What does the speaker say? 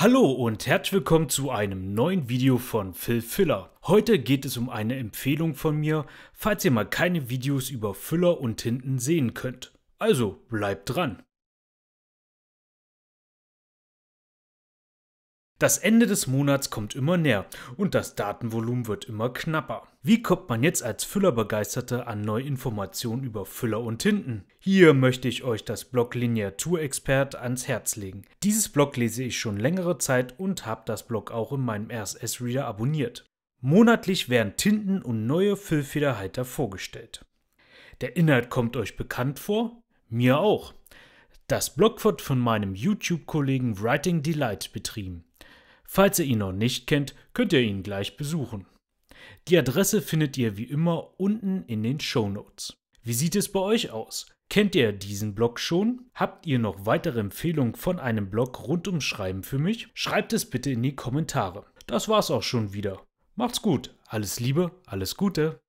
Hallo und herzlich willkommen zu einem neuen Video von Phil Filler. Heute geht es um eine Empfehlung von mir, falls ihr mal keine Videos über Füller und Tinten sehen könnt. Also bleibt dran. Das Ende des Monats kommt immer näher und das Datenvolumen wird immer knapper. Wie kommt man jetzt als Füllerbegeisterte an neue Informationen über Füller und Tinten? Hier möchte ich euch das Blog Lineaturexpert ans Herz legen. Dieses Blog lese ich schon längere Zeit und habe das Blog auch in meinem RSS-Reader abonniert. Monatlich werden Tinten und neue Füllfederhalter vorgestellt. Der Inhalt kommt euch bekannt vor? Mir auch. Das Blog wird von meinem YouTube-Kollegen Writing Delight betrieben. Falls ihr ihn noch nicht kennt, könnt ihr ihn gleich besuchen. Die Adresse findet ihr wie immer unten in den Show Notes. Wie sieht es bei euch aus? Kennt ihr diesen Blog schon? Habt ihr noch weitere Empfehlungen von einem Blog rund ums Schreiben für mich? Schreibt es bitte in die Kommentare. Das war's auch schon wieder. Macht's gut, alles Liebe, alles Gute.